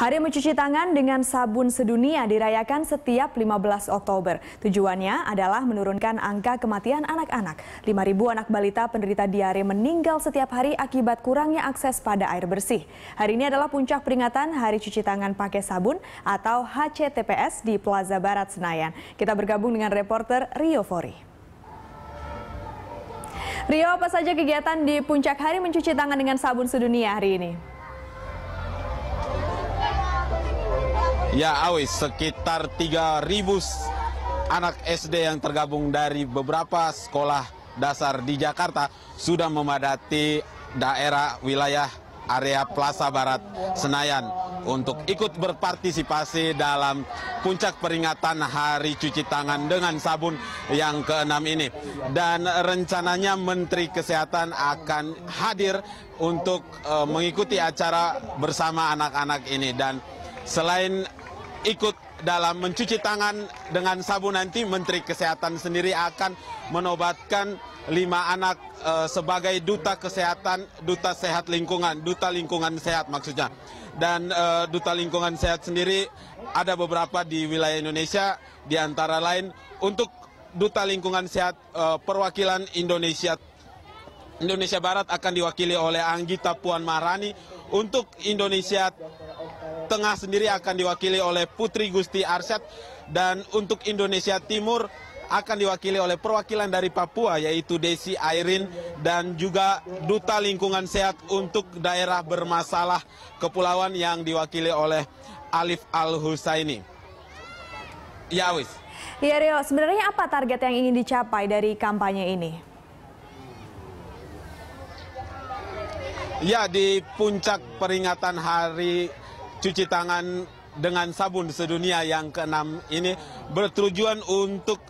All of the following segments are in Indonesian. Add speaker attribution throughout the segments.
Speaker 1: Hari mencuci tangan dengan sabun sedunia dirayakan setiap 15 Oktober. Tujuannya adalah menurunkan angka kematian anak-anak. 5.000 anak balita penderita diare meninggal setiap hari akibat kurangnya akses pada air bersih. Hari ini adalah puncak peringatan Hari Cuci Tangan Pakai Sabun atau HCTPS di Plaza Barat Senayan. Kita bergabung dengan reporter Rio Fori. Rio, apa saja kegiatan di puncak hari mencuci tangan dengan sabun sedunia hari ini?
Speaker 2: Ya Awis, sekitar 3.000 anak SD yang tergabung dari beberapa sekolah dasar di Jakarta sudah memadati daerah wilayah area Plaza Barat Senayan untuk ikut berpartisipasi dalam puncak peringatan Hari Cuci Tangan dengan Sabun yang keenam ini. Dan rencananya Menteri Kesehatan akan hadir untuk uh, mengikuti acara bersama anak-anak ini dan selain ikut dalam mencuci tangan dengan sabun nanti Menteri Kesehatan sendiri akan menobatkan lima anak e, sebagai duta kesehatan, duta sehat lingkungan, duta lingkungan sehat maksudnya. Dan e, duta lingkungan sehat sendiri ada beberapa di wilayah Indonesia, di antara lain untuk duta lingkungan sehat e, perwakilan Indonesia Indonesia Barat akan diwakili oleh Anggita Puan Maharani untuk Indonesia Tengah sendiri akan diwakili oleh Putri Gusti Arset dan untuk Indonesia Timur akan diwakili oleh perwakilan dari Papua yaitu Desi Airin dan juga Duta Lingkungan Sehat untuk daerah bermasalah kepulauan yang diwakili oleh Alif Al-Husaini. Ya, Wis.
Speaker 1: Ya, Rio, sebenarnya apa target yang ingin dicapai dari kampanye ini?
Speaker 2: Ya, di puncak peringatan hari cuci tangan dengan sabun sedunia yang keenam ini bertujuan untuk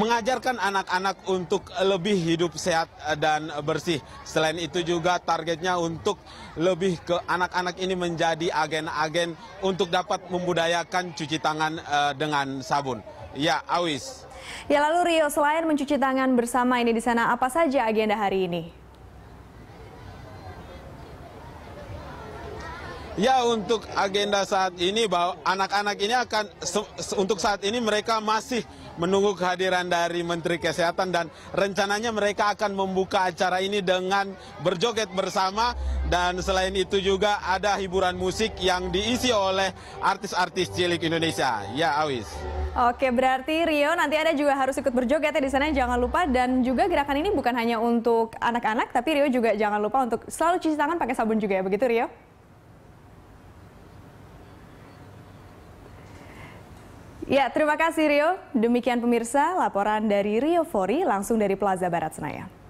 Speaker 2: mengajarkan anak-anak untuk lebih hidup sehat dan bersih. Selain itu juga targetnya untuk lebih ke anak-anak ini menjadi agen-agen untuk dapat membudayakan cuci tangan eh, dengan sabun. Ya, Awis.
Speaker 1: Ya lalu Rio, selain mencuci tangan bersama ini di sana, apa saja agenda hari ini?
Speaker 2: Ya untuk agenda saat ini bahwa anak-anak ini akan untuk saat ini mereka masih menunggu kehadiran dari Menteri Kesehatan dan rencananya mereka akan membuka acara ini dengan berjoget bersama dan selain itu juga ada hiburan musik yang diisi oleh artis-artis cilik Indonesia. Ya Awis.
Speaker 1: Oke, berarti Rio nanti Anda juga harus ikut berjoget ya di sana jangan lupa dan juga gerakan ini bukan hanya untuk anak-anak tapi Rio juga jangan lupa untuk selalu cuci tangan pakai sabun juga ya begitu Rio? Ya, terima kasih Rio. Demikian pemirsa laporan dari Rio Fori langsung dari Plaza Barat Senayan.